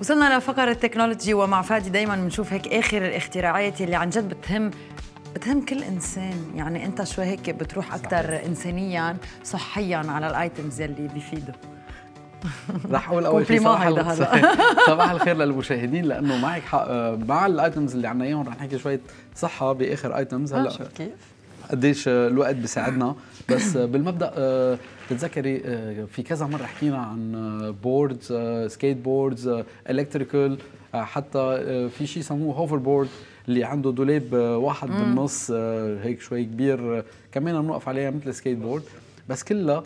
وصلنا لفقرة التكنولوجي ومع فادي دايما بنشوف هيك آخر الاختراعات اللي عن جد بتهم بتهم كل انسان يعني انت شوي هيك بتروح اكثر انسانيا صحيا على الايتمز يلي بيفيدوا رح اقول اول شيء صباح صباح الخير للمشاهدين لانه معك حق مع الايتمز اللي عنا اياهم رح نحكي شويه صحه باخر ايتمز آه، هلا شوف كيف قديش الوقت بيساعدنا بس بالمبدا آه، بتتذكري آه، في كذا مره حكينا عن بوردز سكيت بوردز الكتريكال حتى آه، في شيء يسموه هوفر بورد اللي عنده دولاب واحد مم. بالنص هيك شوي كبير كمان بنوقف عليها مثل سكيت بورد بس كلها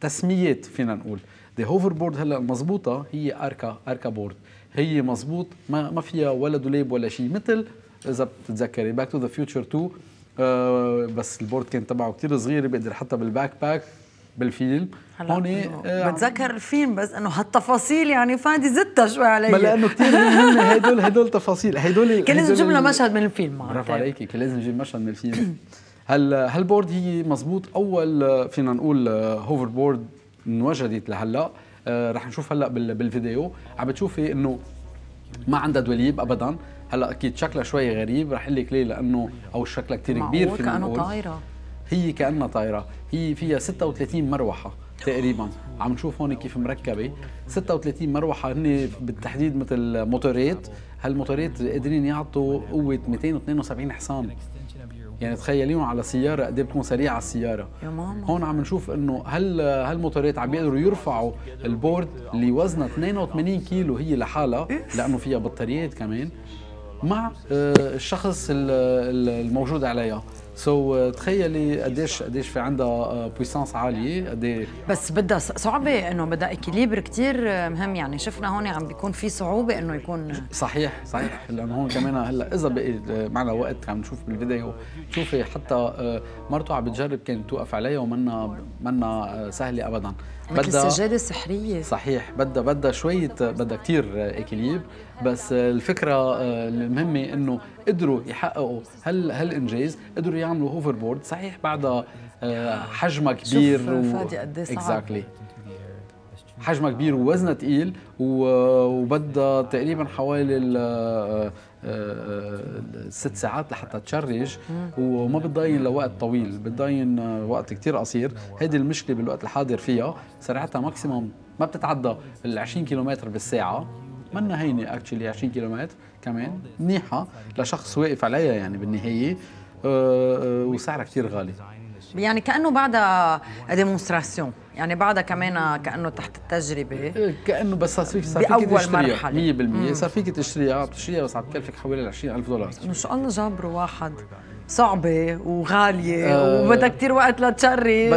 تسميات فينا نقول دي هوفر بورد هلا المضبوطه هي اركا اركا بورد هي مضبوط ما ما فيها ولا دولاب ولا شيء مثل اذا بتتذكري باك تو ذا فيوتشر 2 آه، بس البورد كان تبعه كثير صغير بقدر حتى بالباك باك بالفيلم هون إيه، آه بتذكر الفيلم بس انه هالتفاصيل يعني فادي زدتها شوي علي بل لانه كثير هدول هدول تفاصيل هدول كان لازم تجيب مشهد من الفيلم برافو عليكي كان لازم نجيب مشهد من الفيلم هل هالبورد هي مزبوط اول آه، فينا نقول هوفر آه، بورد انوجدت لهلا رح نشوف هلا بالفيديو عم بتشوفي انه ما عندها دوليب ابدا هلا اكيد شكلها شوي غريب رح لك ليه لانه او شكلها كثير كبير في كانه طايره هي كانها طايره هي فيها 36 مروحه تقريبا عم نشوف هون كيف مركبه 36 مروحه هن بالتحديد مثل موتورات هالموتورات قادرين يعطوا قوه 272 حصان يعني تخيليهم على سياره قد إيه بتكون سريعه السياره يا ماما هون عم نشوف انه هل هالموتورات عم بيقدروا يرفعوا البورد اللي وزنها 82 كيلو هي لحالها إيه. لانه فيها بطاريات كمان مع آه، الشخص الموجود عليها سو so, uh, تخيلي قديش قديش في عندها بويسانس آه، عاليه قد بس بدها صعبه انه بدها اكيليبر كثير آه، مهم يعني شفنا هون عم بيكون في صعوبه انه يكون صحيح صحيح لانه هون كمان هلا اذا بقي آه، معنا وقت عم نشوف بالفيديو شوفي حتى مرته عم بتجرب كانت توقف عليها ومنا منا سهله ابدا بدها السجاده السحريه صحيح بدها بدها شويه بدها كثير اكليب بس الفكره آه، المهمه انه قدروا يحققوا هال هالانجاز قدروا يعملوا هوفر بورد صحيح بعدها آه، حجمها كبير شوف فادي قد ايه صعب exactly. حجمها كبير ووزنها ثقيل وبدها تقريبا حوالي آه، ست ساعات لحتى تشرج وما بتضاين لوقت طويل بتضاين وقت كتير قصير هيدي المشكله بالوقت الحاضر فيها سرعتها ماكسيموم ما بتتعدى ال 20 كيلومتر بالساعه منا هينه اكشلي 20 كيلومتر كمان منيحه لشخص واقف عليها يعني بالنهايه آه، آه، وسعرها كتير غالي يعني كانه بعدها ديمونستراسيون يعني بعدها كمان كانه تحت التجربه إيه، كانه بس صار فيك صار فيك تشتريها 100% صار فيك تشتريها بتشتريها بس عم تكلفك حوالي 20000 دولار ان شاء الله جبروا واحد صعبة وغالية آه وبدها كثير وقت لتشرج إيه،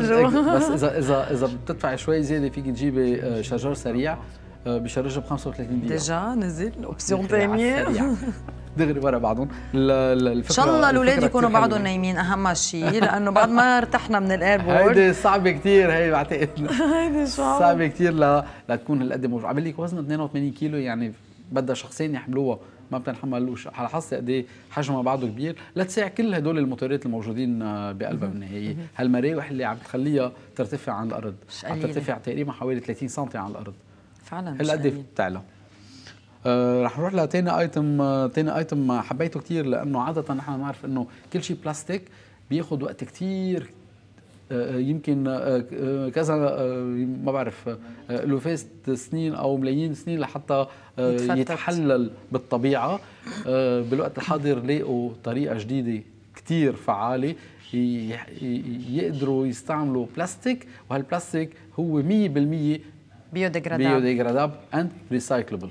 بس إذا إذا إذا بتدفعي شوي زيادة فيك تجيبي آه، شجر سريع آه، بشرجها ب 35 دقيقة ديجا نزل أوبسيون ثانية دغري ورا بعضهم ان شاء الله الاولاد يكونوا بعضهم نايمين اهم شيء لانه بعد ما ارتحنا من الايربورد هيدي صعبه كثير هي بعتقد هيدي صعبه صعبه كثير ل... لتكون هالقد عم بقول لك وزنها 82 كيلو يعني بدها شخصين يحملوها ما بتنحملوش على حسب قد ايه حجمها بعده كبير لتسع كل هدول الموتورات الموجودين آه، بقلبها بالنهايه هالمراوح اللي عم تخليها ترتفع عن الارض عم ترتفع تقريبا حوالي 30 سم عن الارض فعلا هالقد بتعلى آه، رح نروح لتاني ايتم تاني ايتم حبيته كثير لانه عاده نحن بنعرف انه كل شيء بلاستيك بياخذ وقت كثير آه، آه، يمكن كذا ما بعرف الوفاس سنين او ملايين سنين لحتى يتحلل بالطبيعه بالوقت الحاضر لقوا طريقه جديده كثير فعاله يقدروا يستعملوا بلاستيك وهالبلاستيك هو 100% بيوديجرادابل بيوديجرادابل اند ريسايكلبل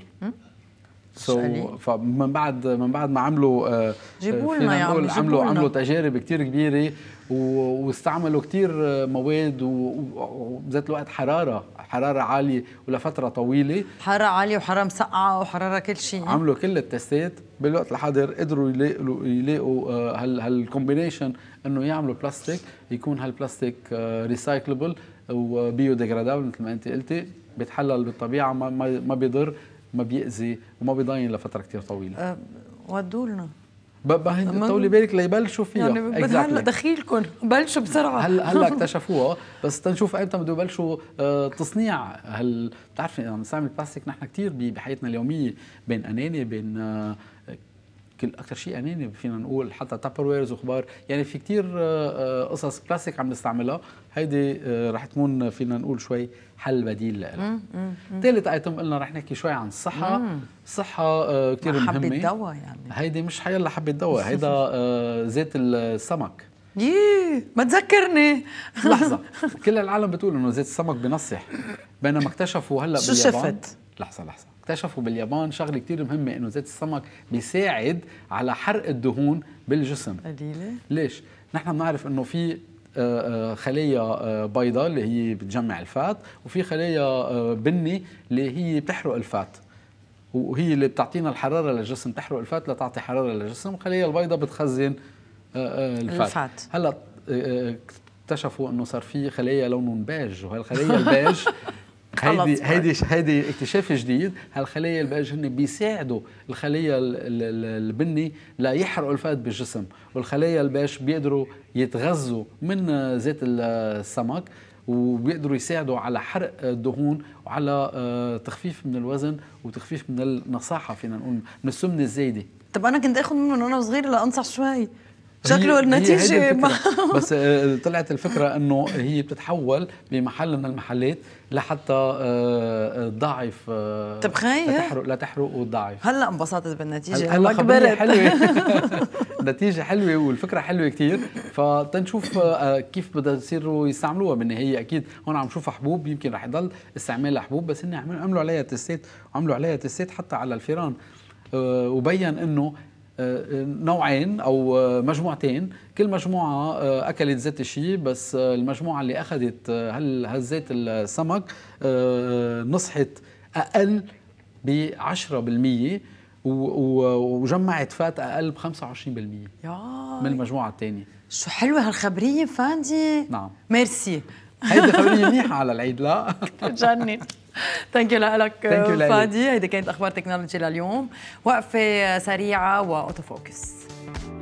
سو so فمن بعد من بعد ما عملوا آه، جيبوا آه، لنا يا عمي عملوا عملوا تجارب كثير كبيره واستعملوا كثير آه، مواد وبذات الوقت حراره حراره عاليه ولفتره طويله حراره عاليه وحراره مسقعه وحراره كل شيء عملوا كل التستات بالوقت الحاضر قدروا يلاقوا يلاقوا هالكومبينيشن انه يعملوا بلاستيك يكون هالبلاستيك ريسايكلبل وبيو ديجرادابل مثل ما انت قلتي بيتحلل بالطبيعه ما ما بيضر ما بيأذي وما بيضاين لفتره كثير طويله أه طولي بالك ليبلشوا فيها يعني exactly. هلا دخيلكم بلشوا بسرعه هلا هلا اكتشفوها بس تنشوف ايمتى بدهم يبلشوا آه، تصنيع هل بتعرفي نستعمل يعني بلاستيك نحن كثير بحياتنا اليوميه بين اناني بين آه، كل اكثر شيء اناني فينا نقول حتى تابر ويرز وخبار يعني في كثير آه، آه، قصص بلاستيك عم نستعملها هيدي آه، رح تكون فينا نقول شوي حل بديل لها ثالث ايتم قلنا رح نحكي شوي عن الصحه الصحه كثير مهمه حبه دواء يعني هيدي مش حيلا حبه دواء هيدا زيت السمك ييه ما تذكرني لحظة كل العالم بتقول انه زيت السمك بنصح بينما اكتشفوا هلا شو شفت؟ لحظة لحظة اكتشفوا باليابان شغله كثير مهمه انه زيت السمك بيساعد على حرق الدهون بالجسم قليله ليش نحن بنعرف انه في آه، آه، خلايا آه، بيضاء اللي هي بتجمع الفات وفي خلايا بني اللي هي بتحرق الفات وهي اللي بتعطينا الحراره للجسم تحرق الفات لتعطي حراره للجسم الخلايا البيضاء بتخزن الفات, الفات. هلا اكتشفوا انه صار في خلايا لونهم بيج وهالخلايا البيج هيدي هيدي هيدي اكتشاف جديد هالخلايا الباج هن بيساعدوا الخليه البني ليحرقوا الفات بالجسم والخلايا الباش بيقدروا يتغذوا من زيت السمك وبيقدروا يساعدوا على حرق الدهون وعلى آه، تخفيف من الوزن وتخفيف من النصاحه فينا نقول من السمنه الزايده طب انا كنت اخذ منه وانا صغيره لانصح شوي شكله النتيجة ما بس آه، طلعت الفكرة أنه هي بتتحول بمحل من المحلات لحتى تضعف آه، آه، طب خايف لتحرق تحرق وتضعف هلا انبسطت بالنتيجة هلا كبرت حلوة نتيجة حلوة والفكرة حلوة كثير فتنشوف كيف بدها يصيروا يستعملوها بالنهاية أكيد هون عم نشوف حبوب يمكن رح يضل استعمالها حبوب بس هن عملوا عليها تستات عملوا عليها تستات حتى على الفيران وبين انه نوعين او مجموعتين كل مجموعه اكلت ذات الشيء بس المجموعه اللي اخذت هل هالزيت السمك آه، نصحت اقل ب 10% وجمعت فات اقل ب 25% من المجموعه الثانيه شو حلوه هالخبريه فاندي نعم ميرسي هيدي خبريه منيحه على العيد لا بتجنن ثانك يو لك فادي هيدي كانت اخبار تكنولوجي لليوم وقفه سريعه واوتو فوكس